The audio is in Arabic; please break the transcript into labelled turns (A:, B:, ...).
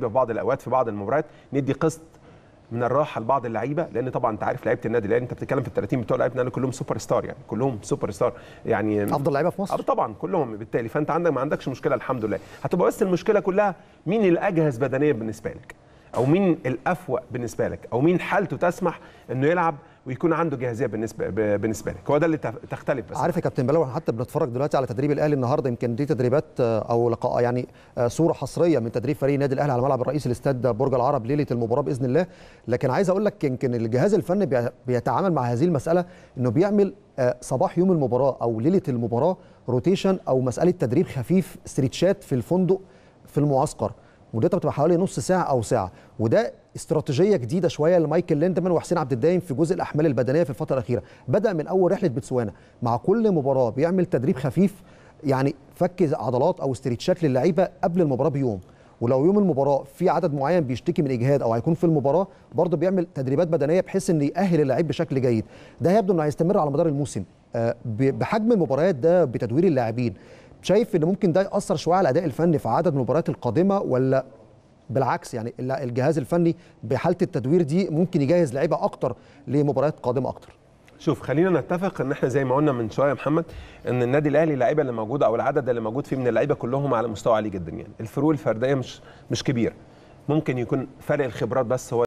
A: في بعض الاوقات في بعض المباريات ندي قسط من الراحه لبعض اللعيبه لان طبعا انت عارف لعيبه النادي الاهلي انت بتتكلم في ال 30 بتوع لعيبه النادي كلهم سوبر ستار يعني كلهم سوبر ستار يعني افضل لعيبه في مصر طبعا كلهم بالتالي فانت عندك ما عندكش مشكله الحمد لله هتبقى بس المشكله كلها مين الاجهز بدنيا بالنسبه لك او مين الافوق بالنسبه لك او مين حالته تسمح انه يلعب ويكون عنده جاهزيه بالنسبه بالنسبه لك هو ده اللي تختلف بس عارف يا
B: كابتن بلال حتى بنتفرج دلوقتي على تدريب الاهلي النهارده يمكن دي تدريبات آه، او لقاء يعني آه، صوره حصريه من تدريب فريق النادي الاهلي على الملعب الرئيسي لاستاد برج العرب ليله المباراه باذن الله لكن عايز اقول لك يمكن الجهاز الفني بيتعامل مع هذه المساله انه بيعمل آه، صباح يوم المباراه او ليله المباراه روتيشن او مساله تدريب خفيف ستريتشات في الفندق في المعسكر مدتها بتبقى حوالي نص ساعه او ساعه وده استراتيجيه جديده شويه لمايكل ليندمان وحسين عبد الدايم في جزء الاحمال البدنيه في الفتره الاخيره بدا من اول رحله بتسوانا مع كل مباراه بيعمل تدريب خفيف يعني فك عضلات او استريتشات للعيبه قبل المباراه بيوم ولو يوم المباراه في عدد معين بيشتكي من اجهاد او هيكون في المباراه برضه بيعمل تدريبات بدنيه بحيث ان يأهل اللعيب بشكل جيد ده هيبدو انه هيستمر على مدار الموسم آه، بحجم المباريات ده بتدوير اللاعبين شايف ان ممكن ده ياثر شويه على الاداء الفني في عدد المباريات القادمه ولا بالعكس يعني الجهاز الفني بحاله التدوير دي ممكن يجهز لعيبه اكتر لمباريات قادمه اكتر
A: شوف خلينا نتفق ان احنا زي ما قلنا من شويه يا محمد ان النادي الاهلي اللعيبه اللي موجوده او العدد اللي موجود فيه من اللعيبه كلهم على مستوى عالي جدا يعني الفروق الفرديه مش مش كبيره ممكن يكون فرق الخبرات بس هو